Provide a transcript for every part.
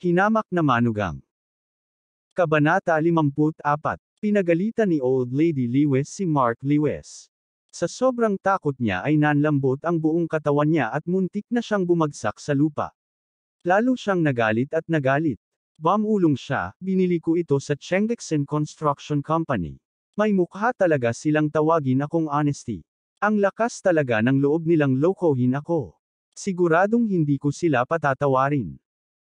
Hinamak na manugang. Kabanata 54. Pinagalitan ni Old Lady Lewis si Mark Lewis. Sa sobrang takot niya ay nanlambot ang buong katawan niya at muntik na siyang bumagsak sa lupa. Lalo siyang nagalit at nagalit. Bamulong siya, binili ko ito sa Chengdexen Construction Company. May mukha talaga silang tawagin akong honesty. Ang lakas talaga ng loob nilang lokohin ako. Siguradong hindi ko sila patatawarin.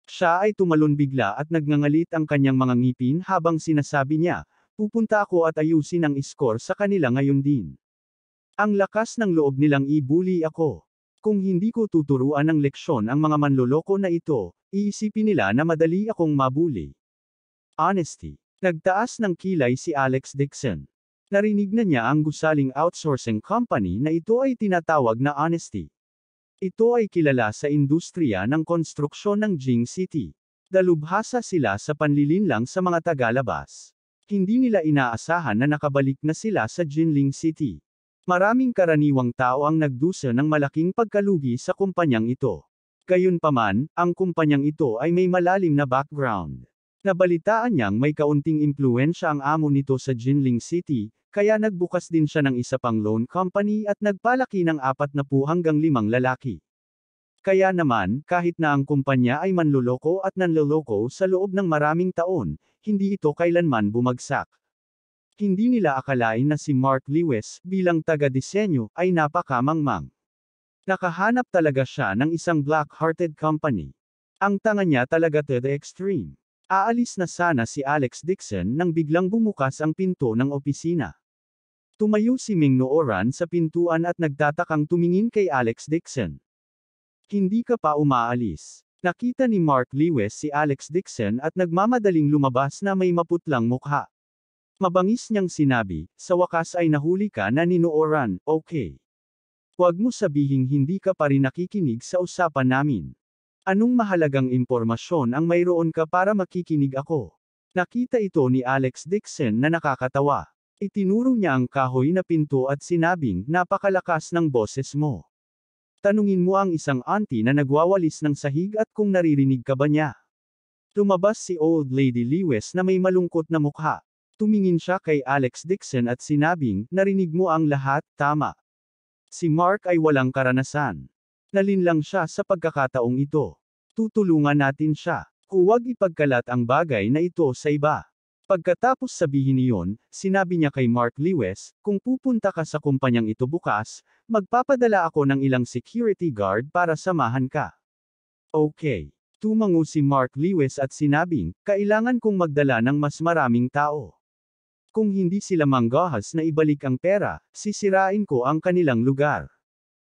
Siya ay tumalon bigla at nagngangalit ang kanyang mga ngipin habang sinasabi niya, pupunta ako at ayusin ang iskor sa kanila ngayon din. Ang lakas ng loob nilang ibuli ako. Kung hindi ko tuturuan ng leksyon ang mga manloloko na ito, iisipin nila na madali akong mabuli. Honesty. Nagtaas ng kilay si Alex Dixon. Narinig na niya ang gusaling outsourcing company na ito ay tinatawag na Honesty. Ito ay kilala sa industriya ng konstruksyon ng Jing City. Dalubhasa sila sa panlilinlang sa mga tagalabas. Hindi nila inaasahan na nakabalik na sila sa Jinling City. Maraming karaniwang tao ang nagdusa ng malaking pagkalugi sa kumpanyang ito. Gayunpaman, ang kumpanyang ito ay may malalim na background. Nabalitaan niyang may kaunting impluensya ang amo nito sa Jinling City, kaya nagbukas din siya ng isa pang loan company at nagpalaki ng apat na po hanggang limang lalaki. Kaya naman, kahit na ang kumpanya ay manluloko at nanloloko sa loob ng maraming taon, hindi ito kailanman bumagsak. Hindi nila akalain na si Mark Lewis, bilang taga-disenyo, ay napakamangmang. Nakahanap talaga siya ng isang black-hearted company. Ang tanga niya talaga to the extreme. Aalis na sana si Alex Dixon nang biglang bumukas ang pinto ng opisina. Tumayo si Ming Nooran sa pintuan at nagtatakang tumingin kay Alex Dixon. Hindi ka pa umaalis. Nakita ni Mark Lewis si Alex Dixon at nagmamadaling lumabas na may maputlang mukha. Mabangis niyang sinabi, sa wakas ay nahuli ka na ni Nooran, okay. Huwag mo sabihing hindi ka pa rin nakikinig sa usapan namin. Anong mahalagang impormasyon ang mayroon ka para makikinig ako? Nakita ito ni Alex Dixon na nakakatawa. Itinuro niya ang kahoy na pinto at sinabing, napakalakas ng boses mo. Tanungin mo ang isang auntie na nagwawalis ng sahig at kung naririnig ka ba niya. Tumabas si Old Lady Lewis na may malungkot na mukha. Tumingin siya kay Alex Dixon at sinabing, narinig mo ang lahat, tama. Si Mark ay walang karanasan. Nalinlang siya sa pagkakataong ito. Tutulungan natin siya. Huwag ipagkalat ang bagay na ito sa iba. Pagkatapos sabihin iyon, sinabi niya kay Mark Lewis, kung pupunta ka sa kumpanyang ito bukas, magpapadala ako ng ilang security guard para samahan ka. Okay. Tumango si Mark Lewis at sinabing, kailangan kong magdala ng mas maraming tao. Kung hindi sila manggahas na ibalik ang pera, sisirain ko ang kanilang lugar.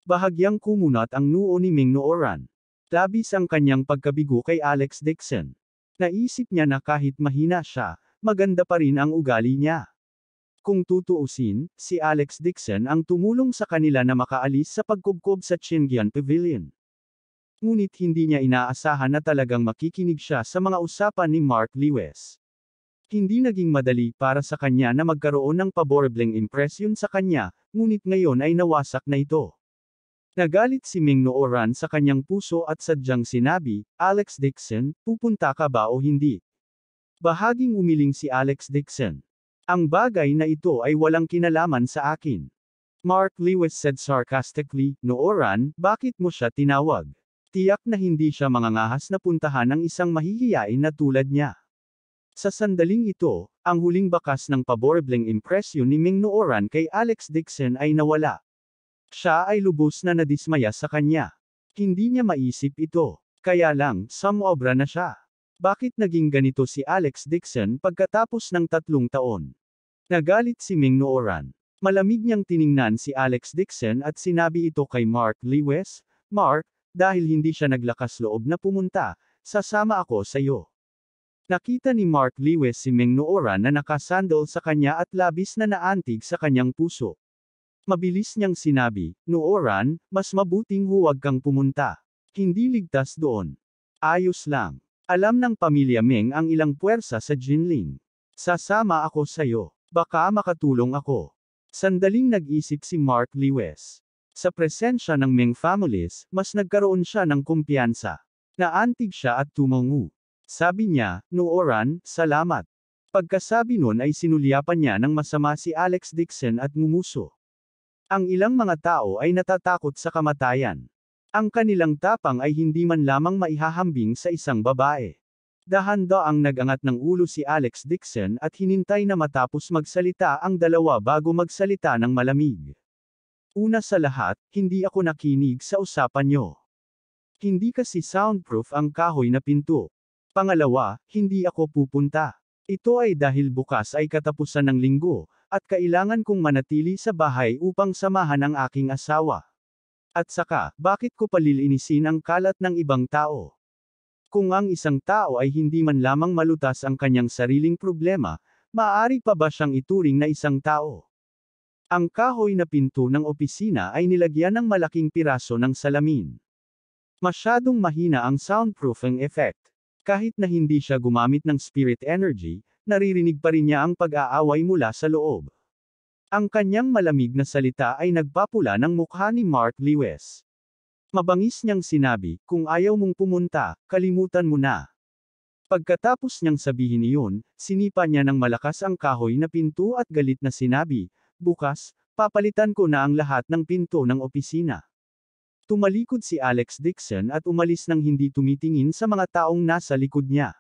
Bahagyang kumunat ang noo ni Ming Nooran. Labis ang kanyang pagkabigo kay Alex Dixon. Naisip niya na kahit mahina siya, maganda pa rin ang ugali niya. Kung tutuusin, si Alex Dixon ang tumulong sa kanila na makaalis sa pagkubkob sa Chingyan Pavilion. Ngunit hindi niya inaasahan na talagang makikinig siya sa mga usapan ni Mark Lewis. Hindi naging madali para sa kanya na magkaroon ng paborableng impression sa kanya, ngunit ngayon ay nawasak na ito. Nagalit si Ming Nooran sa kanyang puso at sadyang sinabi, Alex Dixon, pupunta ka ba o hindi? Bahaging umiling si Alex Dixon. Ang bagay na ito ay walang kinalaman sa akin. Mark Lewis said sarcastically, Nooran, bakit mo siya tinawag? Tiyak na hindi siya mangangahas na puntahan ng isang mahihiyain na tulad niya. Sa sandaling ito, ang huling bakas ng paborbling impresyon ni Ming Nooran kay Alex Dixon ay nawala. Siya ay lubos na nadismaya sa kanya. Hindi niya maisip ito. Kaya lang, samobra na siya. Bakit naging ganito si Alex Dixon pagkatapos ng tatlong taon? Nagalit si Ming Nooran. Malamig niyang tiningnan si Alex Dixon at sinabi ito kay Mark Lewis, Mark, dahil hindi siya naglakas loob na pumunta, sasama ako sa iyo. Nakita ni Mark Lewis si Ming Nooran na nakasandal sa kanya at labis na naantig sa kanyang puso. Mabilis niyang sinabi, Nooran, mas mabuting huwag kang pumunta. Hindi ligtas doon. Ayos lang. Alam ng pamilya Meng ang ilang puwersa sa Jinling. Sasama ako sayo. Baka makatulong ako. Sandaling nag-isip si Mark Lewis. Sa presensya ng Meng families, mas nagkaroon siya ng kumpiyansa. Naantig siya at tumangu. Sabi niya, Nooran, salamat. Pagkasabi nun ay sinulyapan niya ng masama si Alex Dixon at ngumuso. Ang ilang mga tao ay natatakot sa kamatayan. Ang kanilang tapang ay hindi man lamang maihahambing sa isang babae. Dahanda ang nagangat ng ulo si Alex Dixon at hinintay na matapos magsalita ang dalawa bago magsalita ng malamig. Una sa lahat, hindi ako nakinig sa usapan nyo. Hindi kasi soundproof ang kahoy na pinto. Pangalawa, hindi ako pupunta. Ito ay dahil bukas ay katapusan ng linggo, at kailangan kong manatili sa bahay upang samahan ang aking asawa. At saka, bakit ko palilinisin ang kalat ng ibang tao? Kung ang isang tao ay hindi man lamang malutas ang kanyang sariling problema, maaari pa ba siyang ituring na isang tao? Ang kahoy na pinto ng opisina ay nilagyan ng malaking piraso ng salamin. Masyadong mahina ang soundproofing effect. Kahit na hindi siya gumamit ng spirit energy, naririnig pa rin niya ang pag-aaway mula sa loob. Ang kanyang malamig na salita ay nagpapula ng mukha ni Mark Lewis. Mabangis niyang sinabi, kung ayaw mong pumunta, kalimutan mo na. Pagkatapos niyang sabihin iyon, sinipa niya ng malakas ang kahoy na pinto at galit na sinabi, bukas, papalitan ko na ang lahat ng pinto ng opisina. Tumalikod si Alex Dixon at umalis nang hindi tumitingin sa mga taong nasa likod niya.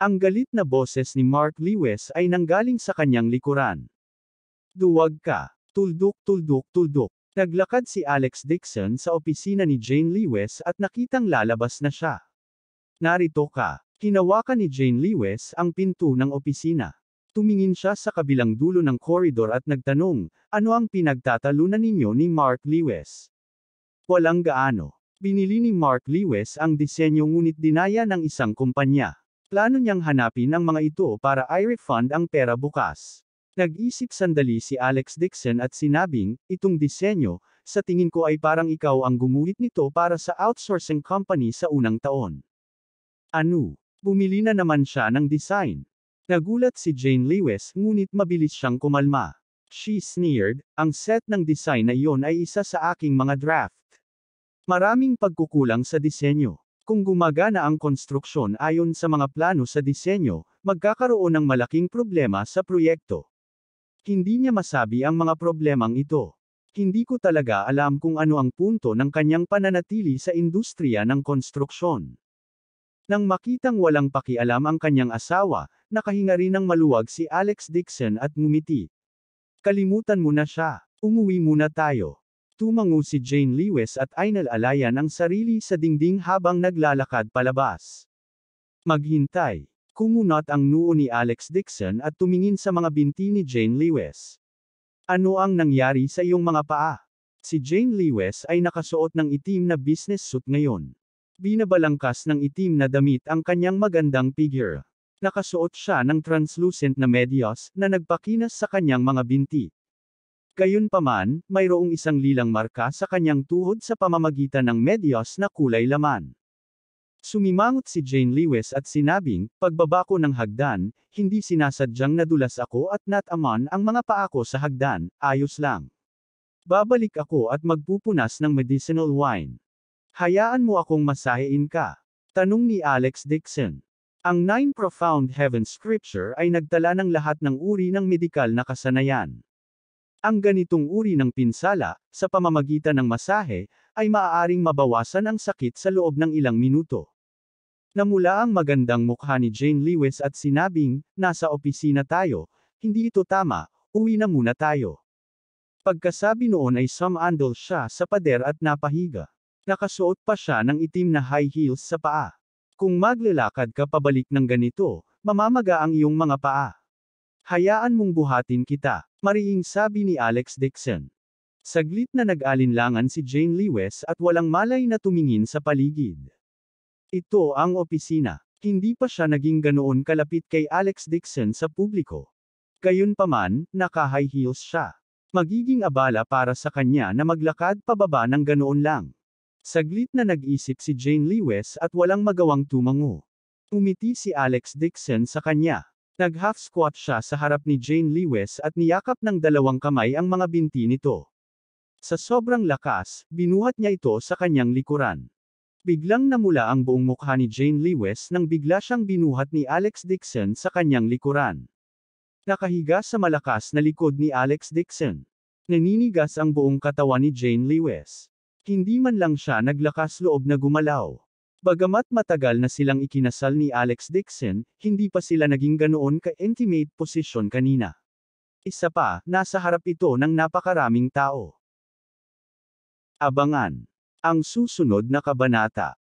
Ang galit na boses ni Mark Lewis ay nanggaling sa kanyang likuran. Duwag ka. Tuldok tuldok tuldok. Naglakad si Alex Dixon sa opisina ni Jane Lewis at nakitang lalabas na siya. Narito ka. Hinawakan ni Jane Lewis ang pinto ng opisina. Tumingin siya sa kabilang dulo ng koridor at nagtanong, ano ang pinagtatalunan ninyo ni Mark Lewis? Walang gaano. Binili ni Mark Lewis ang disenyo ngunit dinaya ng isang kumpanya. Plano niyang hanapin ang mga ito para i-refund ang pera bukas. Nag-isip sandali si Alex Dixon at sinabing, itong disenyo, sa tingin ko ay parang ikaw ang gumuhit nito para sa outsourcing company sa unang taon. Ano? Bumili na naman siya ng design. Nagulat si Jane Lewis ngunit mabilis siyang kumalma. She sneered, ang set ng design na iyon ay isa sa aking mga draft. Maraming pagkukulang sa disenyo. Kung gumagana ang konstruksyon ayon sa mga plano sa disenyo, magkakaroon ng malaking problema sa proyekto. Hindi niya masabi ang mga problemang ito. Hindi ko talaga alam kung ano ang punto ng kanyang pananatili sa industriya ng konstruksyon. Nang makitang walang pakialam ang kanyang asawa, nakahinga rin ng maluwag si Alex Dixon at ngumiti. Kalimutan mo na siya. Umuwi muna tayo. Tumango si Jane Lewis at ainal-alayan ang sarili sa dingding habang naglalakad palabas. Maghintay. Kumunot ang noo ni Alex Dixon at tumingin sa mga binti ni Jane Lewis. Ano ang nangyari sa iyong mga paa? Si Jane Lewis ay nakasuot ng itim na business suit ngayon. Binabalangkas ng itim na damit ang kanyang magandang figure. Nakasuot siya ng translucent na medias na nagpakinas sa kanyang mga binti. Gayunpaman, mayroong isang lilang marka sa kanyang tuhod sa pamamagitan ng medias na kulay laman. Sumimangot si Jane Lewis at sinabing, pagbaba ko ng hagdan, hindi sinasadyang nadulas ako at not nataman ang mga paa ko sa hagdan, ayos lang. Babalik ako at magpupunas ng medicinal wine. Hayaan mo akong masahein ka. Tanong ni Alex Dixon. Ang Nine Profound Heaven Scripture ay nagtala ng lahat ng uri ng medikal na kasanayan. Ang ganitong uri ng pinsala, sa pamamagitan ng masahe, ay maaaring mabawasan ang sakit sa loob ng ilang minuto. Namula ang magandang mukha ni Jane Lewis at sinabing, nasa opisina tayo, hindi ito tama, uwi na muna tayo. Pagkasabi noon ay sumandal siya sa pader at napahiga. Nakasuot pa siya ng itim na high heels sa paa. Kung maglalakad ka pabalik ng ganito, mamamaga ang iyong mga paa. Hayaan mong buhatin kita, mariing sabi ni Alex Dixon. Saglit na nag-alinlangan si Jane Lewis at walang malay na tumingin sa paligid. Ito ang opisina. Hindi pa siya naging ganoon kalapit kay Alex Dixon sa publiko. Gayunpaman, naka-high heels siya. Magiging abala para sa kanya na maglakad pababa ng ganoon lang. Saglit na nag-isip si Jane Lewis at walang magawang tumango. Umiti si Alex Dixon sa kanya. Nag-half squat siya sa harap ni Jane Lewis at niyakap ng dalawang kamay ang mga binti nito. Sa sobrang lakas, binuhat niya ito sa kanyang likuran. Biglang namula ang buong mukha ni Jane Lewis nang bigla siyang binuhat ni Alex Dixon sa kanyang likuran. Nakahiga sa malakas na likod ni Alex Dixon. Naninigas ang buong katawan ni Jane Lewis. Hindi man lang siya naglakas loob na gumalaw. Bagamat matagal na silang ikinasal ni Alex Dixon, hindi pa sila naging ganoon ka-intimate position kanina. Isa pa, nasa harap ito ng napakaraming tao. Abangan ang susunod na kabanata.